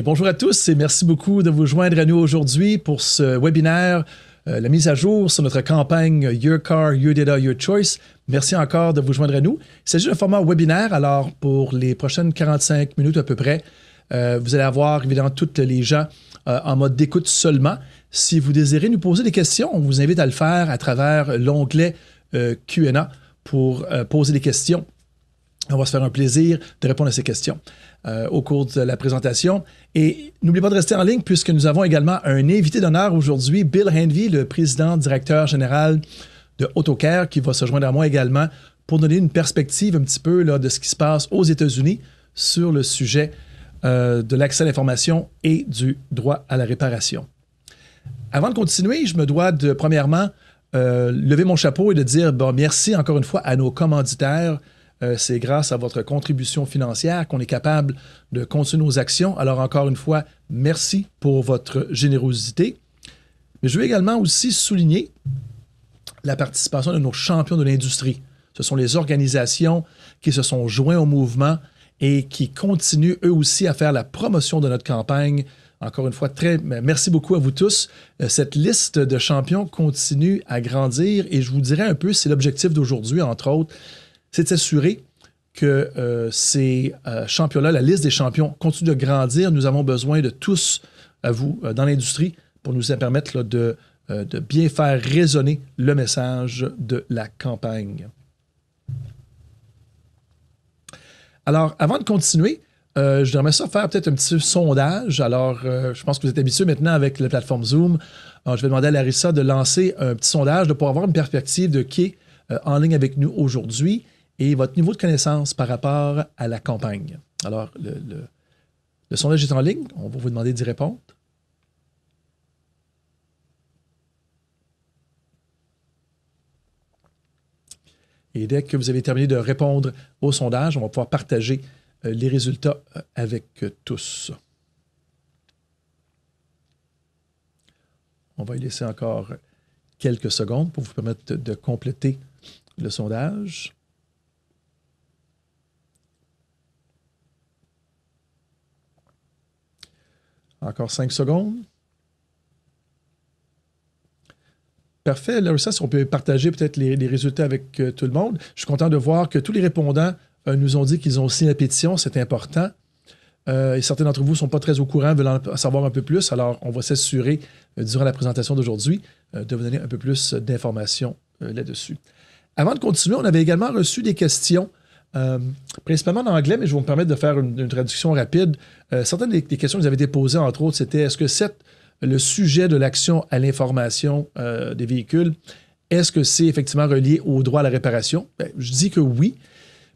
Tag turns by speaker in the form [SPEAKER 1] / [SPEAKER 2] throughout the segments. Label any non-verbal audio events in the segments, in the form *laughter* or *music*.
[SPEAKER 1] bonjour à tous et merci beaucoup de vous joindre à nous aujourd'hui pour ce webinaire, euh, la mise à jour sur notre campagne Your Car, Your Data, Your Choice. Merci encore de vous joindre à nous. Il s'agit d'un format webinaire, alors pour les prochaines 45 minutes à peu près, euh, vous allez avoir évidemment toutes les gens euh, en mode d'écoute seulement. Si vous désirez nous poser des questions, on vous invite à le faire à travers l'onglet QA pour poser des questions. On va se faire un plaisir de répondre à ces questions. Euh, au cours de la présentation. Et n'oubliez pas de rester en ligne puisque nous avons également un invité d'honneur aujourd'hui, Bill Hanvey, le président directeur général de AutoCare, qui va se joindre à moi également pour donner une perspective un petit peu de ce qui se passe aux États-Unis sur le sujet euh, de l'accès à l'information et du droit à la réparation. Avant de continuer, je me dois de, premièrement, euh, lever mon chapeau et de dire bon, merci encore une fois à nos commanditaires euh, c'est grâce à votre contribution financière qu'on est capable de continuer nos actions. Alors encore une fois, merci pour votre générosité. Mais je veux également aussi souligner la participation de nos champions de l'industrie. Ce sont les organisations qui se sont joints au mouvement et qui continuent eux aussi à faire la promotion de notre campagne. Encore une fois, très merci beaucoup à vous tous. Euh, cette liste de champions continue à grandir et je vous dirai un peu, c'est l'objectif d'aujourd'hui, entre autres, c'est de s'assurer que euh, ces euh, champions-là, la liste des champions, continue de grandir. Nous avons besoin de tous, à vous, euh, dans l'industrie, pour nous permettre de, bien faire résonner le message de la campagne. Alors, avant de continuer, je voudrais ça faire peut-être un petit sondage. Alors, je pense que vous êtes habitués maintenant avec la plateforme Zoom. je vais demander à Larissa de lancer un petit sondage de pour avoir une perspective de qui est en ligne avec nous aujourd'hui et votre niveau de connaissance par rapport à la campagne. Alors, le, le sondage est en ligne. On va vous demander d'y répondre. Et dès que vous avez terminé de répondre au sondage, on va pouvoir partager euh, les résultats euh, avec euh, tous. On va y laisser encore quelques secondes pour vous permettre de compléter le sondage. Encore cinq secondes. Parfait. Larissa, si on peut partager peut-être les, résultats avec euh, tout le monde. Je suis content de voir que tous les répondants euh, nous ont dit qu'ils ont signé la pétition. C'est important. Euh, et certains d'entre vous ne sont pas très au courant, veulent en savoir un peu plus. Alors, on va s'assurer, durant la présentation d'aujourd'hui, de vous donner un peu plus d'informations là-dessus. Avant de continuer, on avait également reçu des questions euh, principalement en anglais, mais je vais me permettre de faire une, traduction rapide. Euh, certaines des, questions que vous avez déposées, entre autres, c'était est-ce que cette, le sujet de l'action à l'information euh, des véhicules, est-ce que c'est effectivement relié au droit à la réparation? Ben, je dis que oui,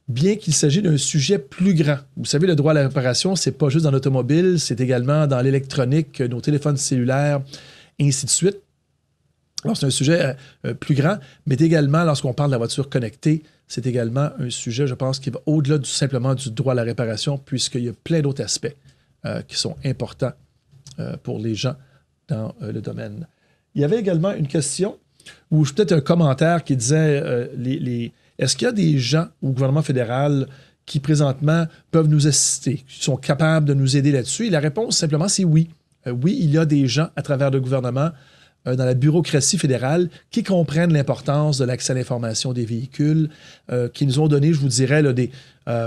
[SPEAKER 1] bien qu'il s'agisse d'un sujet plus grand. Vous savez, le droit à la réparation, c'est pas juste dans l'automobile, c'est également dans l'électronique, nos téléphones cellulaires, et ainsi de suite. Alors, c'est un sujet euh, euh, plus grand, mais également, lorsqu'on parle de la voiture connectée, c'est également un sujet, je pense, qui va au-delà du, simplement du droit à la réparation, puisqu'il y a plein d'autres aspects euh, qui sont importants pour les gens dans le domaine. Il y avait également une question, ou peut-être un commentaire qui disait les, est-ce qu'il y a des gens au gouvernement fédéral qui présentement peuvent nous assister, qui sont capables de nous aider là-dessus? Et la réponse, simplement, c'est oui. oui, il y a des gens à travers le gouvernement euh, dans la bureaucratie fédérale qui comprennent l'importance de l'accès à l'information des véhicules, euh, qui nous ont donné, je vous dirais, euh,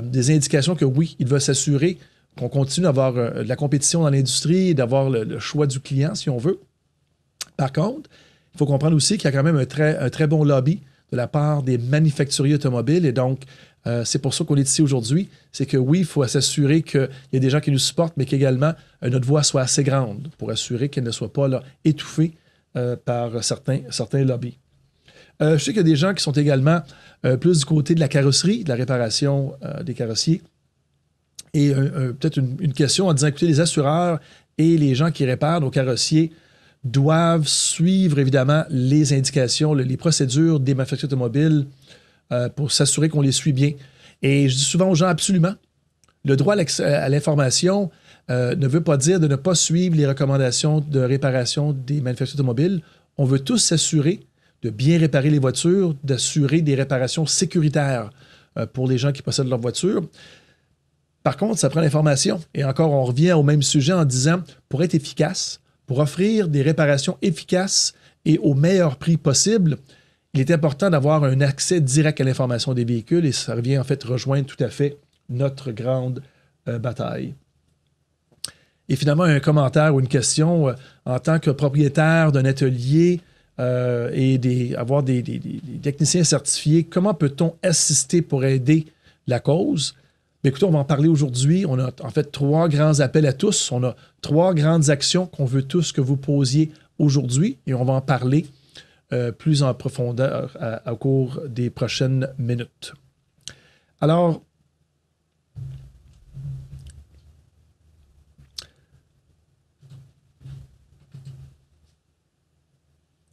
[SPEAKER 1] des, indications que oui, ils veulent s'assurer qu'on continue d'avoir de la compétition dans l'industrie et d'avoir le, choix du client, si on veut. Par contre, il faut comprendre aussi qu'il y a quand même un très, bon lobby de la part des manufacturiers automobiles. Et donc, c'est pour ça qu'on est ici aujourd'hui. C'est que oui, il faut s'assurer qu'il y a des gens qui nous supportent, mais qu'également notre voix soit assez grande pour assurer qu'elle ne soit pas étouffée euh, par certains, certains lobbies. Euh, je sais qu'il y a des gens qui sont également euh, plus du côté de la carrosserie, de la réparation des carrossiers. Et peut-être une, question en disant, écoutez, les assureurs et les gens qui réparent nos carrossiers doivent suivre évidemment les indications, les, procédures des manufactures automobiles pour s'assurer qu'on les suit bien. Et je dis souvent aux gens, absolument, le droit à l'information, euh, ne veut pas dire de ne pas suivre les recommandations de réparation des manufacturiers automobiles. On veut tous s'assurer de bien réparer les voitures, d'assurer des réparations sécuritaires euh, pour les gens qui possèdent leur voiture. Par contre, ça prend l'information. Et encore, on revient au même sujet en disant, pour être efficace, pour offrir des réparations efficaces et au meilleur prix possible, il est important d'avoir un accès direct à l'information des véhicules et ça revient en fait rejoindre tout à fait notre grande euh, bataille et finalement un commentaire ou une question euh, en tant que propriétaire d'un atelier euh, et des, avoir des, techniciens certifiés, comment peut-on assister pour aider la cause? écoutez, on va en parler aujourd'hui. On a en fait trois grands appels à tous. On a trois grandes actions qu'on veut tous que vous posiez aujourd'hui et on va en parler euh, plus en profondeur au cours des prochaines minutes. Alors,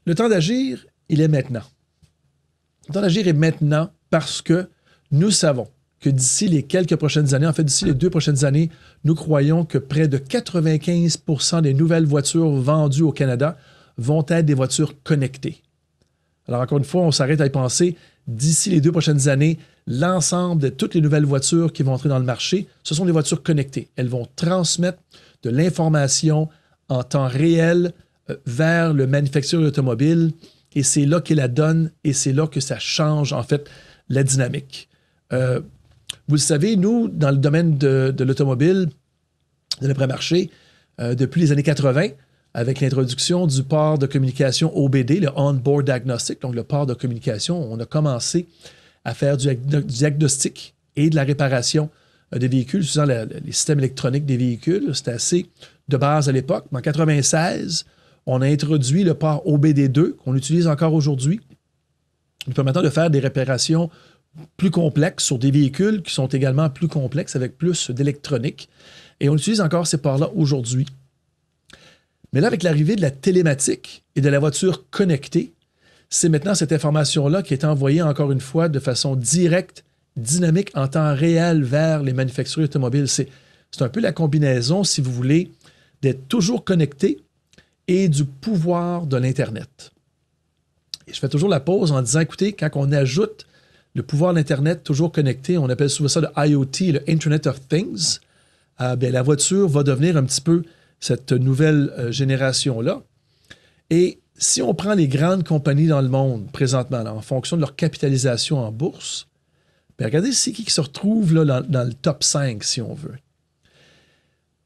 [SPEAKER 1] Le temps d'agir, il est maintenant. Le temps d'agir est maintenant parce que nous savons que d'ici les quelques prochaines années, en fait d'ici les deux prochaines années, nous croyons que près de 95 des nouvelles voitures vendues au Canada vont être des voitures connectées. Alors encore une fois, on s'arrête à y penser, d'ici les deux prochaines années, l'ensemble de toutes les nouvelles voitures qui vont entrer dans le marché, ce sont des voitures connectées. Elles vont transmettre de l'information en temps réel euh, vers le manufacturier automobile. Et c'est là qu'il la donne et c'est là que ça change, en fait, la dynamique. Euh, vous le savez, nous, dans le domaine de, l'automobile, de l'après-marché, euh, depuis les années 80, avec l'introduction du port de communication OBD, le On-Board Diagnostic, donc le port de communication, on a commencé à faire du, diagnostic et de la réparation des véhicules, utilisant les systèmes électroniques des véhicules. C'était assez de base à l'époque. En 96 on a introduit le port OBD2 qu'on utilise encore aujourd'hui, nous permettant de faire des réparations plus complexes sur des véhicules qui sont également plus complexes avec plus d'électronique. Et on utilise encore ces ports-là aujourd'hui. Mais là, avec l'arrivée de la télématique et de la voiture connectée, c'est maintenant cette information-là qui est envoyée encore une fois de façon directe, dynamique, en temps réel vers les manufacturiers automobiles. C'est un peu la combinaison, si vous voulez, d'être toujours connecté, et du pouvoir de l'Internet. Et je fais toujours la pause en disant, écoutez, quand on ajoute le pouvoir de l'Internet toujours connecté, on appelle souvent ça le IoT, le Internet of Things, euh, la voiture va devenir un petit peu cette nouvelle euh, génération-là. Et si on prend les grandes compagnies dans le monde présentement, en fonction de leur capitalisation en bourse, regardez, c'est qui se retrouve dans, le top 5, si on veut.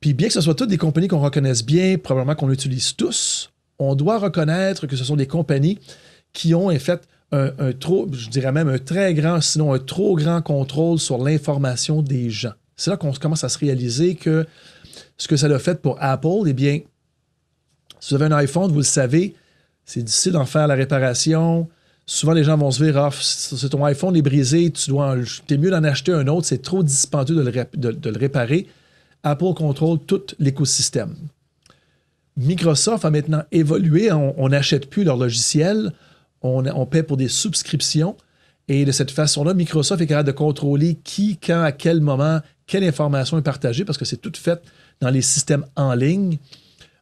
[SPEAKER 1] Puis bien que ce soit toutes des compagnies qu'on reconnaisse bien, probablement qu'on utilise tous, on doit reconnaître que ce sont des compagnies qui ont en fait un, trop, je dirais même un très grand, sinon un trop grand contrôle sur l'information des gens. C'est là qu'on commence à se réaliser que ce que ça a fait pour Apple, eh bien, si vous avez un iPhone, vous le savez, c'est difficile d'en faire la réparation. Souvent, les gens vont se dire Ah, si ton iPhone est brisé, tu dois, es mieux d'en acheter un autre, c'est trop dispendieux de le réparer. Apple contrôle tout l'écosystème. Microsoft a maintenant évolué, on n'achète plus leur logiciel, on, paie pour des subscriptions. Et de cette façon-là, Microsoft est capable de contrôler qui, quand, à quel moment, quelle information est partagée, parce que c'est tout fait dans les systèmes en ligne.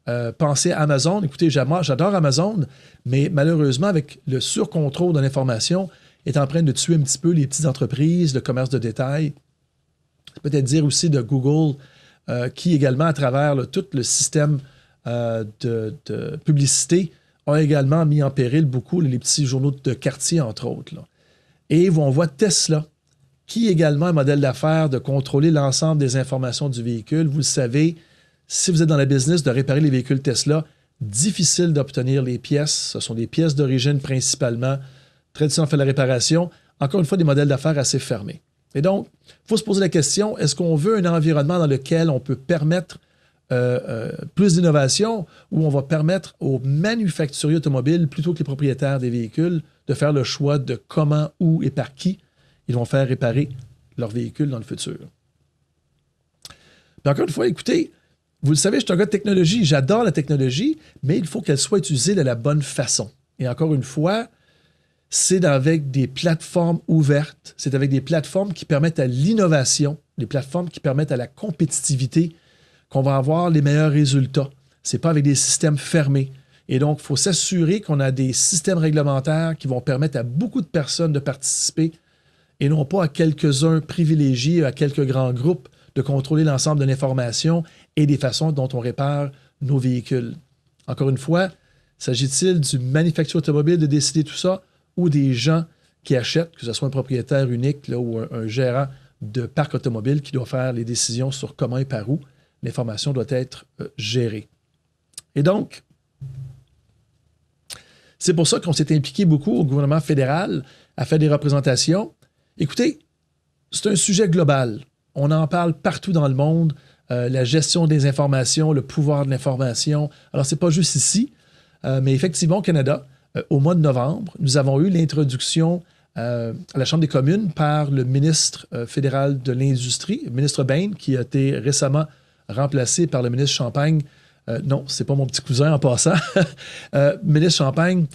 [SPEAKER 1] Euh, pensez à Amazon. Écoutez, j'adore Amazon, mais malheureusement, avec le surcontrôle de l'information, est en train de tuer un petit peu les petites entreprises, le commerce de détail. Peut-être dire aussi de Google, euh, qui également, à travers tout le système euh, de, publicité, ont également mis en péril beaucoup les petits journaux de quartier, entre autres. Et on voit Tesla, qui également un modèle d'affaires de contrôler l'ensemble des informations du véhicule. Vous le savez, si vous êtes dans le business de réparer les véhicules Tesla, difficile d'obtenir les pièces. Ce sont des pièces d'origine principalement. Tradition fait la réparation. Encore une fois, des modèles d'affaires assez fermés. Et donc, il faut se poser la question, est-ce qu'on veut un environnement dans lequel on peut permettre euh, euh, plus d'innovation où on va permettre aux manufacturiers automobiles, plutôt que les propriétaires des véhicules, de faire le choix de comment, où et par qui ils vont faire réparer leurs véhicules dans le futur. encore une fois, écoutez, vous le savez, je suis un gars de technologie, j'adore la technologie, mais il faut qu'elle soit utilisée de la bonne façon. Et encore une fois, c'est avec des plateformes ouvertes, c'est avec des plateformes qui permettent à l'innovation, des plateformes qui permettent à la compétitivité qu'on va avoir les meilleurs résultats. Ce n'est pas avec des systèmes fermés. Et donc, il faut s'assurer qu'on a des systèmes réglementaires qui vont permettre à beaucoup de personnes de participer et non pas à quelques-uns privilégiés, à quelques grands groupes, de contrôler l'ensemble de l'information et des façons dont on répare nos véhicules. Encore une fois, s'agit-il du manufacturier automobile de décider tout ça? ou des gens qui achètent, que ce soit un propriétaire unique ou un, gérant de parc automobile qui doit faire les décisions sur comment et par où l'information doit être euh, gérée. Et donc, c'est pour ça qu'on s'est impliqué beaucoup au gouvernement fédéral à faire des représentations. Écoutez, c'est un sujet global. On en parle partout dans le monde. Euh, la gestion des informations, le pouvoir de l'information. Alors, ce n'est pas juste ici, euh, mais effectivement, au Canada, euh, au mois de novembre, nous avons eu l'introduction euh, à la Chambre des communes par le ministre euh, fédéral de l'Industrie, ministre Bain, qui a été récemment remplacé par le ministre Champagne. non, c'est pas mon petit cousin en passant. *laughs* ministre Champagne,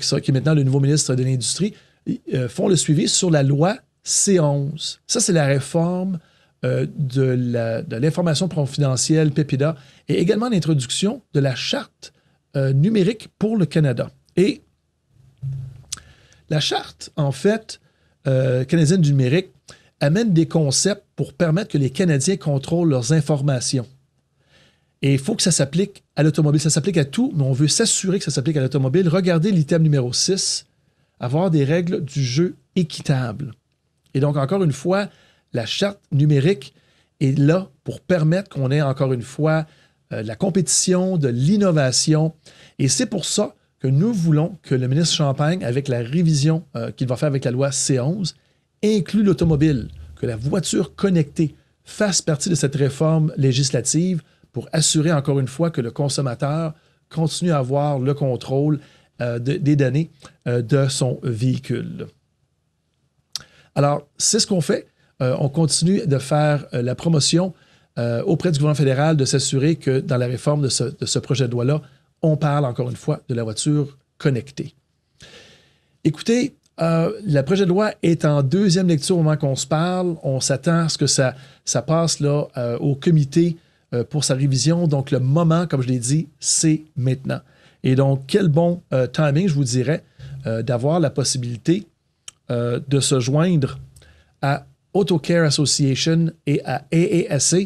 [SPEAKER 1] qui, est maintenant le nouveau ministre de l'Industrie, font le suivi sur la loi C11. Ça, c'est la réforme de l'information confidentielle, PEPIDA, et également l'introduction de la charte numérique pour le Canada. Et la charte, en fait, euh, canadienne du numérique, amène des concepts pour permettre que les Canadiens contrôlent leurs informations. Et il faut que ça s'applique à l'automobile. Ça s'applique à tout, mais on veut s'assurer que ça s'applique à l'automobile. Regardez l'item numéro 6, avoir des règles du jeu équitables. Et donc, encore une fois, la charte numérique est là pour permettre qu'on ait encore une fois euh, la compétition, de l'innovation. Et c'est pour ça que nous voulons que le ministre Champagne, avec la révision euh, qu'il va faire avec la loi C11, inclut l'automobile, que la voiture connectée fasse partie de cette réforme législative pour assurer encore une fois que le consommateur continue à avoir le contrôle euh, des données euh, de son véhicule. Alors, c'est ce qu'on fait. on continue de faire la promotion auprès du gouvernement fédéral de s'assurer que dans la réforme de ce projet de loi-là, on parle encore une fois de la voiture connectée. Écoutez, euh, la le projet de loi est en deuxième lecture au moment qu'on se parle. On s'attend à ce que ça, ça passe là, euh, au comité euh, pour sa révision. Donc, le moment, comme je l'ai dit, c'est maintenant. Et donc, quel bon timing, je vous dirais, d'avoir la possibilité de se joindre à AutoCare Association et à AASA,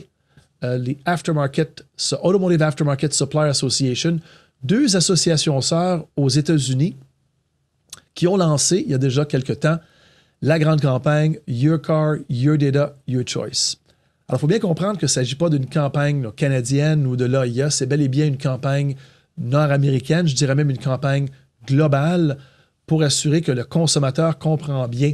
[SPEAKER 1] les Aftermarket, Automotive Aftermarket Supplier Association, deux associations sœurs aux États-Unis qui ont lancé, il y a déjà quelque temps, la grande campagne Your Car, Your Data, Your Choice. Alors, il faut bien comprendre qu'il ne s'agit pas d'une campagne canadienne ou de l'AIA, c'est bel et bien une campagne nord-américaine, je dirais même une campagne globale pour assurer que le consommateur comprend bien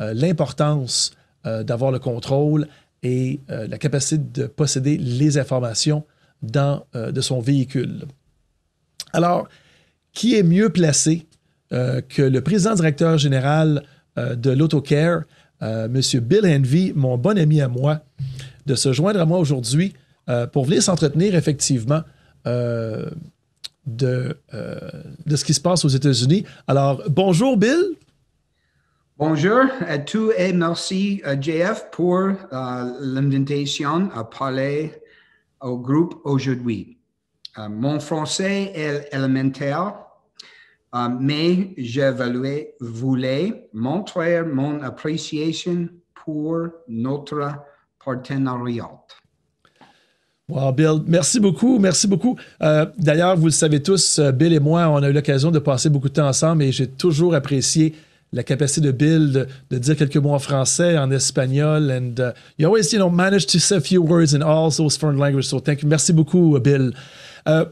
[SPEAKER 1] euh, l'importance euh, d'avoir le contrôle et euh, la capacité de posséder les informations dans, de son véhicule. Alors, qui est mieux placé euh, que le président directeur général euh, de l'AutoCare, euh, M. Bill Envy, mon bon ami à moi, de se joindre à moi aujourd'hui pour venir s'entretenir effectivement de, ce qui se passe aux États-Unis. Alors, bonjour Bill. Bonjour à tous et merci JF pour l'invitation
[SPEAKER 2] à parler au groupe aujourd'hui. Euh, mon français est élémentaire, euh, mais je voulais, montrer mon appréciation pour notre partenariat.
[SPEAKER 1] Wow, Bill, merci beaucoup, merci beaucoup. Euh, d'ailleurs, vous le savez tous, Bill et moi, on a eu l'occasion de passer beaucoup de temps ensemble et j'ai toujours apprécié la capacité de Bill de, dire quelques mots en français, en espagnol, and you uh, always, you know, manage to say a few words in all those foreign languages. So, thank you. Merci beaucoup, Bill. Euh,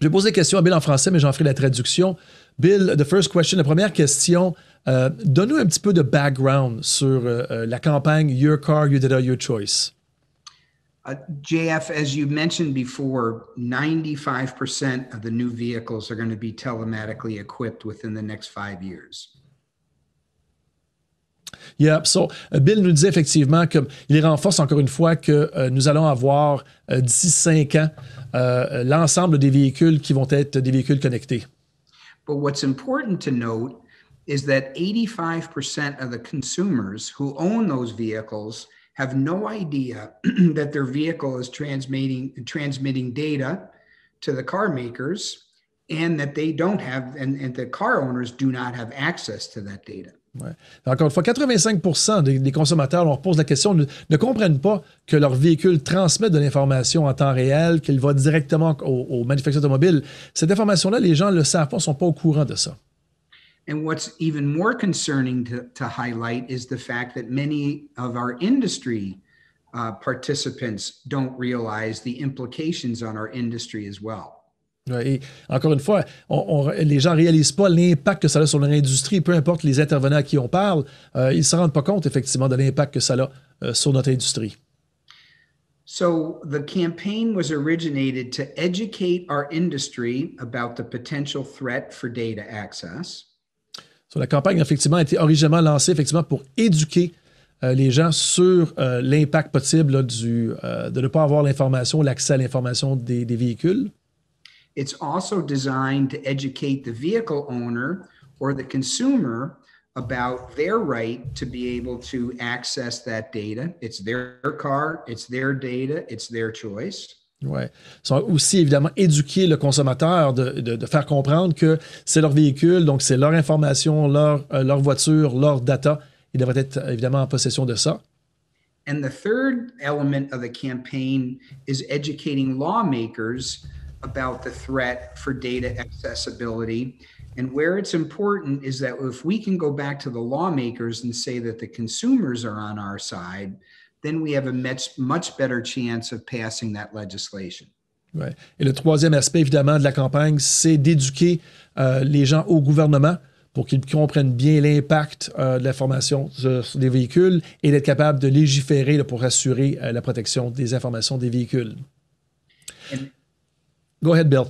[SPEAKER 1] je pose des questions à Bill en français, mais j'en ferai la traduction. Bill, the first question, la première question, euh, donne-nous un petit peu de background sur euh, euh, la campagne Your Car, You Did Your Choice.
[SPEAKER 2] Uh, JF, as you mentioned before, 95% of the new vehicles are going to be telematically equipped within the next five years.
[SPEAKER 1] so, euh, Bill nous dit effectivement qu'il renforce encore une fois que euh, nous allons avoir euh, d'ici cinq ans euh, euh, l'ensemble des véhicules qui vont être des véhicules connectés.
[SPEAKER 2] But what's important to note is that 85% of the consumers who own those vehicles have no idea *clears throat* that their vehicle is transmitting transmitting data to the car makers and that they don't have and, and the car owners do not have access to that data.
[SPEAKER 1] Encore une fois, 85 des, consommateurs, on leur pose la question, ne, comprennent pas que leur véhicule transmet de l'information en temps réel, qu'il va directement aux, manufactures manufacturiers automobiles. Cette information-là, les gens ne le savent pas, ne sont pas au courant de ça.
[SPEAKER 2] And what's even more concerning to, to highlight is the fact that many of our industry uh, participants don't realize the implications on our industry as well.
[SPEAKER 1] Et encore une fois, les gens ne réalisent pas l'impact que ça a sur leur industrie, peu importe les intervenants à qui on parle, euh, ils ne se rendent pas compte effectivement de l'impact que ça a euh, sur notre industrie.
[SPEAKER 2] So la
[SPEAKER 1] campagne effectivement a été originellement lancée effectivement pour éduquer euh, les gens sur l'impact possible de ne pas avoir l'information, l'accès à l'information des véhicules.
[SPEAKER 2] It's also designed to educate the vehicle owner or the consumer about their right to be able to access that data. It's their car, it's their data, it's their choice.
[SPEAKER 1] Ouais. So aussi évidemment éduquer le consommateur, de, de, de faire comprendre que c'est leur véhicule, donc c'est leur information, leur, euh, leur voiture, leur data. Il devrait être évidemment en possession de ça.
[SPEAKER 2] And the third element of the campaign is educating lawmakers about the threat for data accessibility. And where it's important is that if we can go back to the lawmakers and say that the consumers are on our side, then we have a much, much better chance of passing that legislation.
[SPEAKER 1] Ouais. Et le troisième aspect, évidemment, de la campagne, c'est d'éduquer euh, les gens au gouvernement pour qu'ils comprennent bien l'impact euh, de la formation sur, sur des véhicules et d'être capable de légiférer pour assurer euh, la protection des informations des véhicules. Go ahead, Bill.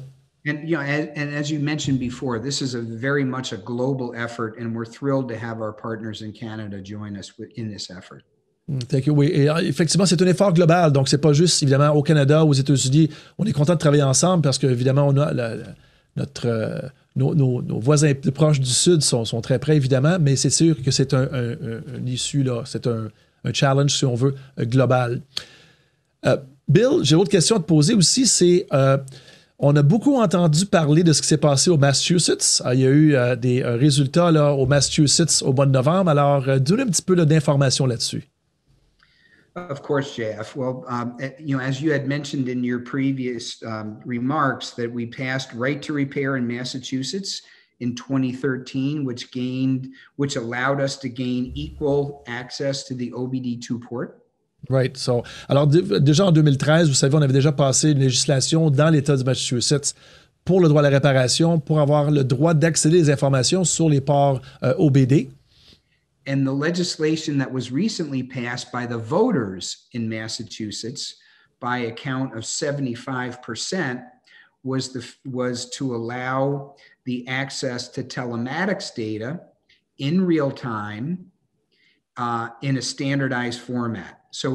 [SPEAKER 2] And you know, as, and as you mentioned before, this is a very much a global effort, and we're thrilled to have our partners in Canada join us in this effort.
[SPEAKER 1] Hmm, thank you. Oui, euh, effectivement, c'est un effort global. Donc, c'est pas juste, évidemment, au Canada, aux États-Unis. On est content de travailler ensemble parce qu'évidemment, on a notre, euh, nos, nos, nos, voisins proches du Sud sont, sont très près, évidemment, mais c'est sûr que c'est un, un, issue, là, c'est un, challenge, si on veut, euh, global. Bill, j'ai une autre question à te poser aussi, c'est on a beaucoup entendu parler de ce qui s'est passé au Massachusetts. Ah, il y a eu euh, des euh, résultats là, au Massachusetts au mois de novembre. Alors, euh, donnez un petit peu d'informations là-dessus.
[SPEAKER 2] Of course, Jeff. Well, um, eh, you know, as you had mentioned in your previous um, remarks, that we passed right to repair in Massachusetts in 2013, which gained, which allowed us to gain equal access to the OBD2 port.
[SPEAKER 1] Right. So, alors, déjà en 2013, vous savez, on avait déjà passé une législation dans l'État du Massachusetts pour le droit à la réparation, pour avoir le droit d'accéder aux informations sur les ports euh, OBD. OBD.
[SPEAKER 2] And the legislation that was recently passed by the voters in Massachusetts by a count of 75% was, the, was to allow the access to telematics data in real time uh, in a standardized format. Et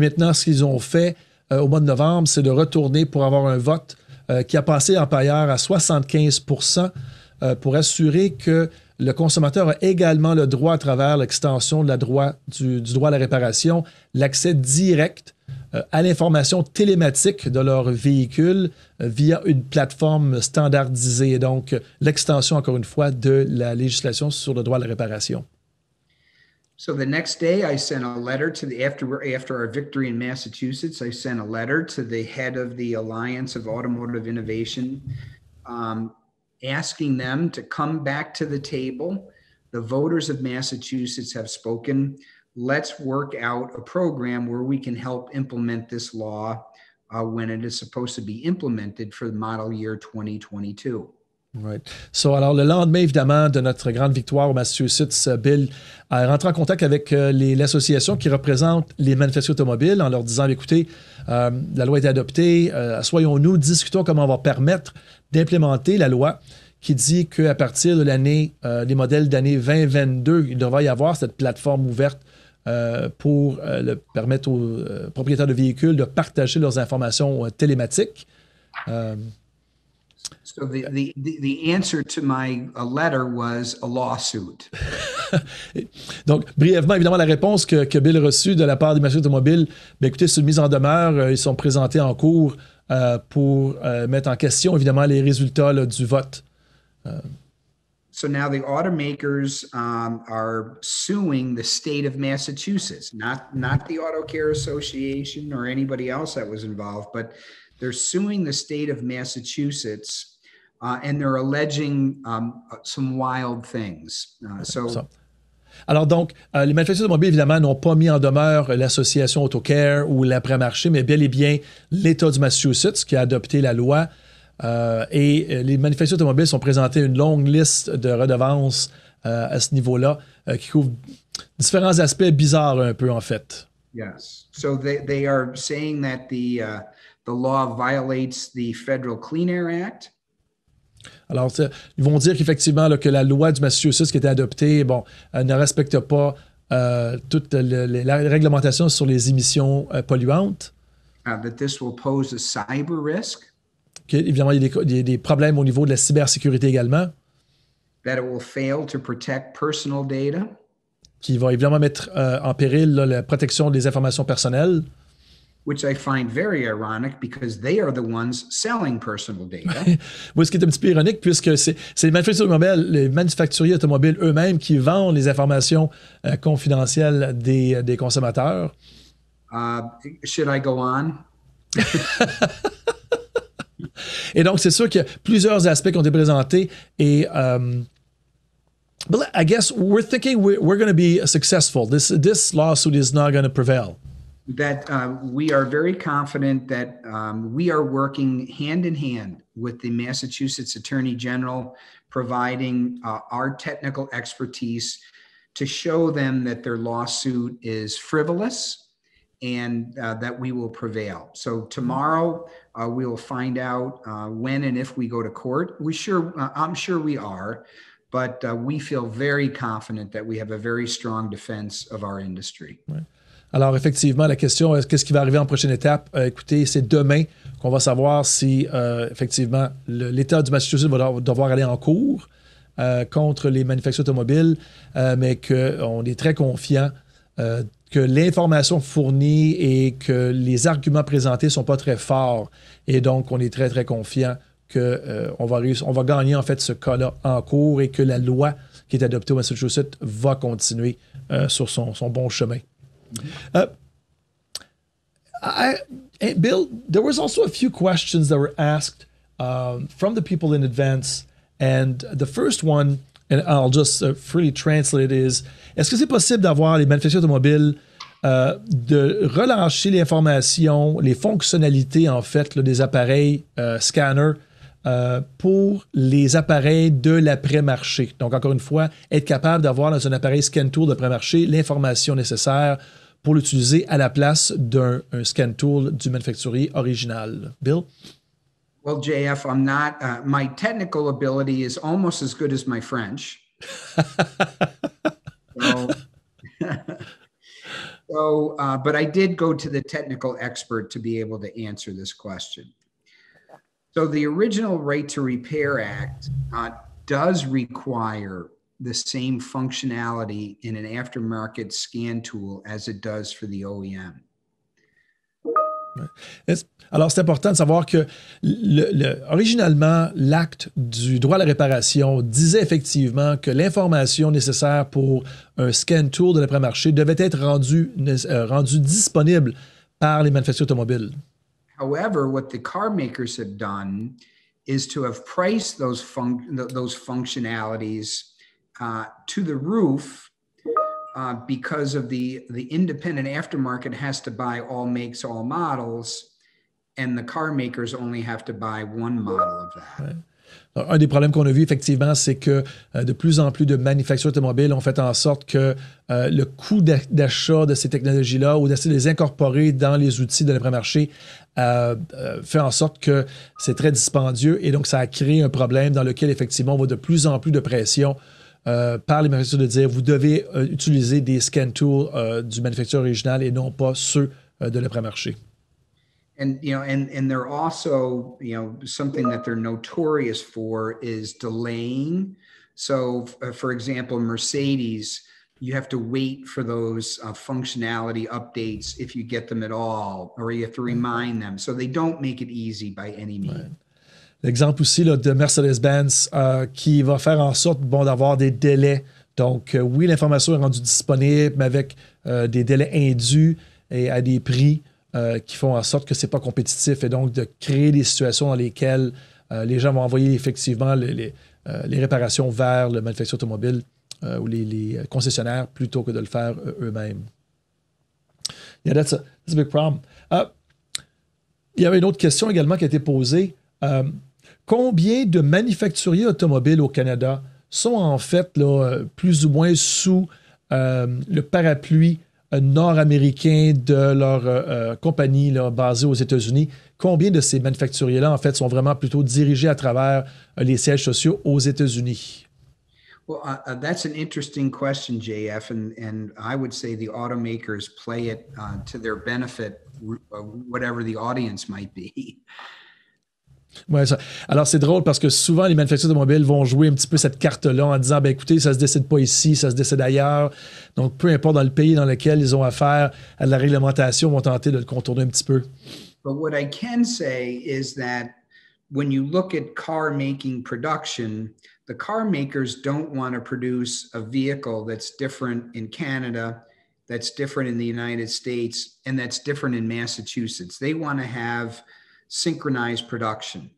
[SPEAKER 1] maintenant, ce qu'ils ont fait euh, au mois de novembre, c'est de retourner pour avoir un vote euh, qui a passé en payeur à 75 euh, pour assurer que le consommateur a également le droit, à travers l'extension de la droit, du, droit à la réparation, l'accès direct euh, à l'information télématique de leur véhicule euh, via une plateforme standardisée. donc, l'extension, encore une fois, de la législation sur le droit à la réparation.
[SPEAKER 2] So the next day, I sent a letter to the after our victory in Massachusetts. I sent a letter to the head of Automotive Innovation, um, asking them to come back to the table. The voters of Massachusetts have spoken. Let's work out a program where we can help implement this law uh, when it is supposed to be implemented for the model year 2022.
[SPEAKER 1] Right. So, alors, le lendemain, évidemment, de notre grande victoire au Massachusetts, euh, Bill a euh, rentré en contact avec euh, l'association qui représente les manifestants automobiles en leur disant écoutez, la loi est adoptée, soyons-nous, discutons comment on va permettre d'implémenter la loi qui dit qu'à partir de l'année, les euh, modèles d'année 2022, il devrait y avoir cette plateforme ouverte euh, pour euh, le permettre aux propriétaires de véhicules de partager leurs informations télématiques. Donc, brièvement, évidemment, la réponse que, que Bill reçut de la part des marchés automobiles, bien, écoutez, c'est une mise en demeure. Ils sont présentés en cours Euh, pour euh, mettre en question évidemment les résultats là, du vote. Euh,
[SPEAKER 2] So now the automakers um, are suing the state of Massachusetts, not not the Auto Care Association or anybody else that was involved, but they're suing the state of Massachusetts, uh, and they're alleging um, uh, some wild things. Uh, so, so
[SPEAKER 1] Alors donc, euh, les manufacturiers automobiles, évidemment, n'ont pas mis en demeure l'association AutoCare ou l'après-marché, mais bel et bien l'État du Massachusetts qui a adopté la loi. Euh, et euh, les manufacturiers automobiles sont présentées une longue liste de redevances à ce niveau-là qui couvre différents aspects bizarres un peu, en fait.
[SPEAKER 2] Yes. So they, they are saying that the, uh, the law violates the Federal Clean Air Act.
[SPEAKER 1] Alors, ils vont dire qu'effectivement, que la loi du Massachusetts qui a été adoptée, bon, euh, ne respecte pas euh, toute la réglementation sur les émissions polluantes.
[SPEAKER 2] évidemment,
[SPEAKER 1] il y a des, problèmes au niveau de la cybersécurité également. Qui va évidemment mettre euh, en péril la protection des informations personnelles
[SPEAKER 2] which I find very ironic because they are the ones selling personal data.
[SPEAKER 1] *laughs* Oui, ce qui est un petit peu ironique, puisque c'est les manufacturiers automobiles, les manufacturiers automobiles eux-mêmes qui vendent les informations euh, confidentielles des, consommateurs. Uh,
[SPEAKER 2] should I go on? *laughs*
[SPEAKER 1] et donc, c'est sûr que plusieurs aspects qui ont été présentés et euh, But I guess we're thinking we're, we're going to be successful. This this lawsuit is not going to prevail.
[SPEAKER 2] that uh, we are very confident that um, we are working hand in hand with the Massachusetts Attorney General, providing uh, our technical expertise to show them that their lawsuit is frivolous and uh, that we will prevail. So tomorrow uh, we will find out uh, when and if we go to court. We sure, uh, I'm sure we are, but we feel very confident that we have a very strong defense of our industry.
[SPEAKER 1] Right. Alors, effectivement, la question, euh, qu'est-ce qui va arriver en prochaine étape? Euh, écoutez, c'est demain qu'on va savoir si, euh, effectivement, l'État du Massachusetts va devoir aller en cours contre les manufacturiers automobiles, mais qu'on est très confiant que l'information fournie et que les arguments présentés ne sont pas très forts. Et donc, on est très, très confiant qu'on va, on va gagner, en fait, ce cas-là en cours et que la loi qui est adoptée au Massachusetts va continuer sur son bon chemin. Uh, I, Bill, there was also a few questions that were asked um, from the people in advance, and the first one, and I'll just uh, freely translate, is Est-ce que c'est possible d'avoir les manufacturiers automobiles uh, de relâcher les informations, les fonctionnalités en fait des appareils uh, scanners scanner pour les appareils de l'après-marché. Donc encore une fois, être capable d'avoir dans un appareil scan tour de laprès marché l'information nécessaire pour l'utiliser à la place d'un scan tool du manufacturier original. Bill?
[SPEAKER 2] Well, JF, I'm not. Uh, my technical ability is almost as good as my French. *laughs* so, *laughs* so uh, but I did go to the technical expert to be able to answer this question. So, the original Right to Repair Act uh, does require the same functionality in an aftermarket scan tool as it does for the OEM.
[SPEAKER 1] Alors, c'est important de savoir que, le, le, originalement, l'acte du droit à la réparation disait effectivement que l'information nécessaire pour un scan tour de l'après-marché devait être rendue euh, rendu disponible par les manufacturiers automobiles.
[SPEAKER 2] However, what the car makers have done is to have priced those, fun those functionalities uh, to the roof uh, because aftermarket has to buy makes, all models, and the car makers only have to buy one model of
[SPEAKER 1] that. un des problèmes qu'on a vu effectivement, c'est que euh, de plus en plus de manufactures automobiles ont fait en sorte que euh, le coût d'achat de ces technologies-là ou d'essayer de les incorporer dans les outils de l'après-marché euh, fait en sorte que c'est très dispendieux et donc ça a créé un problème dans lequel effectivement on voit de plus en plus de pression Euh, par les manufacturiers de dire vous devez euh, utiliser des scan tools euh, du manufacturier original et non pas ceux euh, de l'après-marché.
[SPEAKER 2] And you know, and and they're also you know something that they're notorious for is delaying. So, uh, for example, Mercedes, you have to wait for those uh, functionality updates if you get them at all, or you have to mm-hmm. remind them. So they don't make it easy by any means. Right.
[SPEAKER 1] L'exemple aussi de Mercedes-Benz euh, qui va faire en sorte bon, d'avoir des délais. Donc, euh, oui, l'information est rendue disponible, mais avec euh, des délais induits et à des prix qui font en sorte que ce n'est pas compétitif et donc de créer des situations dans lesquelles les gens vont envoyer effectivement les, réparations vers le manufacturier automobile ou les, concessionnaires plutôt que de le faire eux-mêmes. Yeah, that's a, big problem. il y avait une autre question également qui a été posée combien de manufacturiers automobiles au Canada sont en fait là, euh, plus ou moins sous euh, le parapluie euh, nord-américain de leur compagnie basée aux États-Unis. Combien de ces manufacturiers-là, en fait, sont vraiment plutôt dirigés à travers les sièges sociaux aux États-Unis?
[SPEAKER 2] Well, uh, uh that's an interesting question, JF, and, and I would say the automakers play it uh, to their benefit, uh, whatever the audience might be.
[SPEAKER 1] Ouais, ça. Alors, c'est drôle parce que souvent, les de mobiles vont jouer un petit peu cette carte-là en disant ben écoutez, ça se décide pas ici, ça se décide ailleurs. Donc, peu importe dans le pays dans lequel ils ont affaire à de la réglementation, vont tenter de le contourner un petit peu.
[SPEAKER 2] But what I can say is that when you look at car making production, the car makers don't want to produce a vehicle that's different in Canada, that's different in the United States, and that's different in Massachusetts. They want to have synchronized production.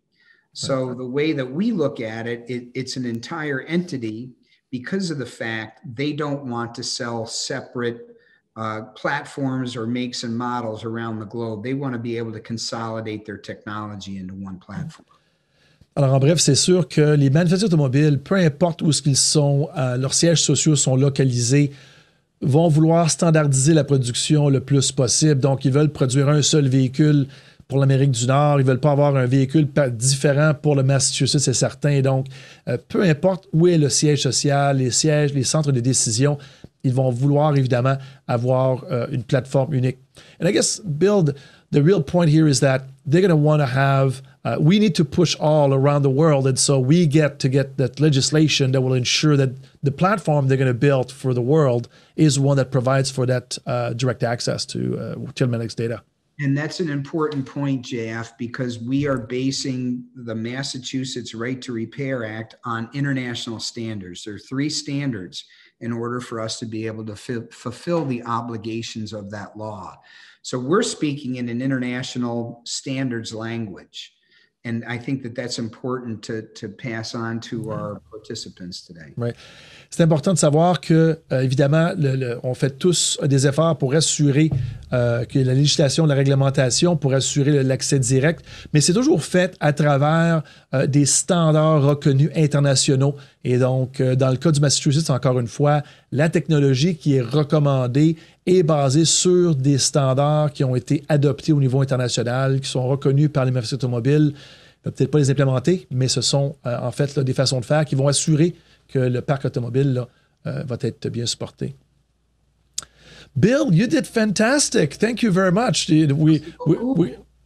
[SPEAKER 2] So the way that we look at it, it, it's an entire entity because of the fact they don't want to sell separate uh, platforms or makes and models around the globe. They want to be able to consolidate their technology into one platform.
[SPEAKER 1] Alors, en bref, c'est sûr que les manufacturiers automobiles, peu importe où qu'ils sont, euh, leurs sièges sociaux sont localisés, vont vouloir standardiser la production le plus possible. Donc, ils veulent produire un seul véhicule pour l'Amérique du Nord. Ils ne veulent pas avoir un véhicule différent pour le Massachusetts, c'est certain. Donc, euh, peu importe où est le siège social, les sièges, les centres de décision, ils vont vouloir évidemment avoir euh, une plateforme unique. And I guess, Build, the real point here is that they're going to want to have uh, we need to push all around the world and so we get to get that legislation that will ensure that the platform they're going to build for the world is one that provides for that uh, direct access to uh, data
[SPEAKER 2] And that's an important point, JF, because we are basing the Massachusetts Right to Repair Act on international standards. There are three standards in order for us to be able to f- fulfill the obligations of that law. So we're speaking in an international standards language. and I think that that's important to, to pass on mm-hmm. participants today.
[SPEAKER 1] Right. C'est important de savoir que, euh, évidemment, le, on fait tous des efforts pour assurer euh, que la législation, la réglementation, pour assurer l'accès direct, mais c'est toujours fait à travers euh, des standards reconnus internationaux et donc, euh, dans le cas du Massachusetts, encore une fois, la technologie qui est recommandée est basée sur des standards qui ont été adoptés au niveau international, qui sont reconnus par les manufacturiers automobiles. Peut-être pas les implémenter, mais ce sont euh, en fait des façons de faire qui vont assurer que le parc automobile euh, va être bien supporté. Bill, you did fantastic. Thank you very much.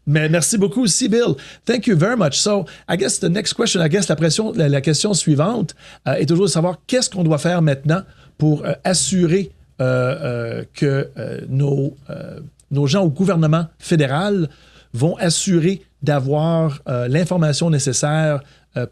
[SPEAKER 1] Mais merci beaucoup, Bill, Thank you very much. So, I guess the next question, I guess la, la, question suivante euh, est toujours de savoir qu'est-ce qu'on doit faire maintenant pour euh, assurer euh, que nos, nos gens au gouvernement fédéral vont assurer d'avoir l'information nécessaire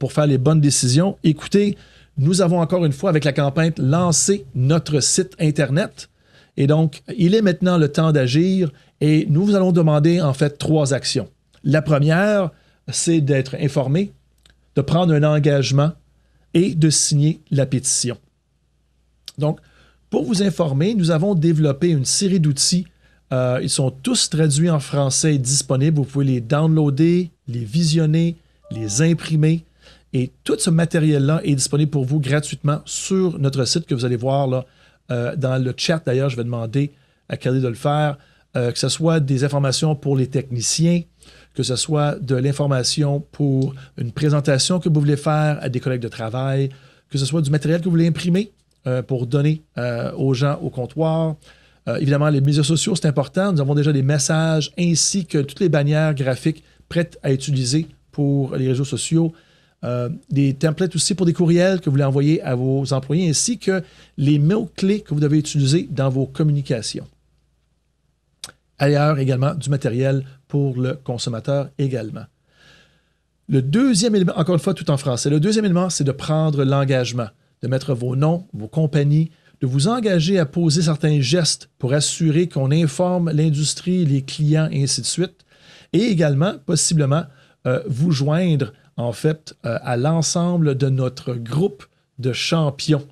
[SPEAKER 1] pour faire les bonnes décisions. Écoutez, nous avons encore une fois, avec la campagne, lancé notre site Internet. Et donc, il est maintenant le temps d'agir et nous vous allons demander en fait trois actions. La première, c'est d'être informé, de prendre un engagement et de signer la pétition. Donc, pour vous informer, nous avons développé une série d'outils. Euh, ils sont tous traduits en français et disponibles. Vous pouvez les downloader, les visionner, les imprimer. Et tout ce matériel-là est disponible pour vous gratuitement sur notre site que vous allez voir là, euh, dans le chat. D'ailleurs, je vais demander à Kelly de le faire. Euh, que ce soit des informations pour les techniciens, que ce soit de l'information pour une présentation que vous voulez faire à des collègues de travail, que ce soit du matériel que vous voulez imprimer euh, pour donner euh, aux gens au comptoir. évidemment, les médias sociaux, c'est important. Nous avons déjà des messages ainsi que toutes les bannières graphiques prêtes à utiliser pour les réseaux sociaux. des templates aussi pour des courriels que vous voulez envoyer à vos employés, ainsi que les mots-clés que vous devez utiliser dans vos communications ailleurs également du matériel pour le consommateur également. Le deuxième élément, encore une fois tout en français, le deuxième élément, c'est de prendre l'engagement, de mettre vos noms, vos compagnies, de vous engager à poser certains gestes pour assurer qu'on informe l'industrie, les clients et ainsi de suite, et également possiblement euh, vous joindre en fait euh, à l'ensemble de notre groupe de champions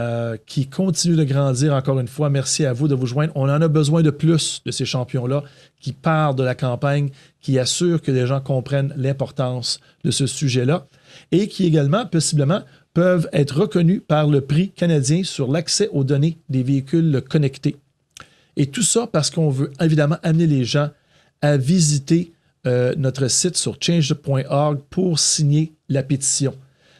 [SPEAKER 1] euh, qui continue de grandir encore une fois. Merci à vous de vous joindre. On en a besoin de plus de ces champions-là qui parlent de la campagne, qui assurent que les gens comprennent l'importance de ce sujet-là et qui également, possiblement, peuvent être reconnus par le prix canadien sur l'accès aux données des véhicules connectés. Et tout ça parce qu'on veut évidemment amener les gens à visiter euh, notre site sur change.org pour signer la pétition.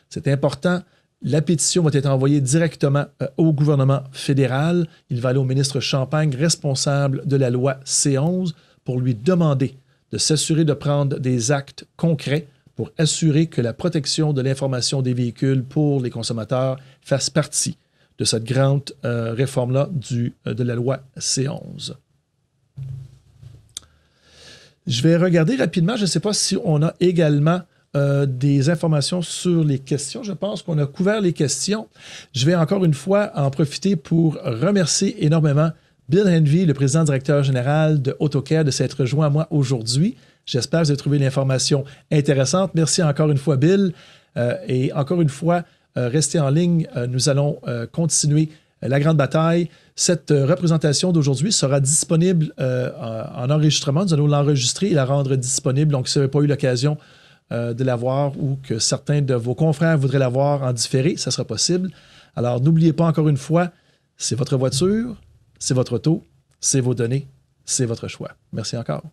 [SPEAKER 1] C'est important la pétition va être envoyée directement euh, au gouvernement fédéral. Il va aller au ministre Champagne, responsable de la loi C11, pour lui demander de s'assurer de prendre des actes concrets pour assurer que la protection de l'information des véhicules pour les consommateurs fasse partie de cette grande euh, réforme-là euh, de la loi C11. Je vais regarder rapidement, je ne sais pas si on a également euh, des informations sur les questions. Je pense qu'on a couvert les questions. Je vais encore une fois en profiter pour remercier énormément Bill Henvey, le président directeur général de AutoCare, de s'être joint à moi aujourd'hui. J'espère que vous avez trouvé l'information intéressante. Merci encore une fois, Bill. Euh, et encore une fois, euh, restez en ligne. nous allons continuer la grande bataille. Cette représentation d'aujourd'hui sera disponible en, en enregistrement. Nous allons l'enregistrer et la rendre disponible. Donc, si vous n'avez pas eu l'occasion euh, de l'avoir ou que certains de vos confrères voudraient l'avoir en différé, ça sera possible. Alors n'oubliez pas encore une fois, c'est votre voiture, c'est votre auto, c'est vos données, c'est votre choix. Merci encore.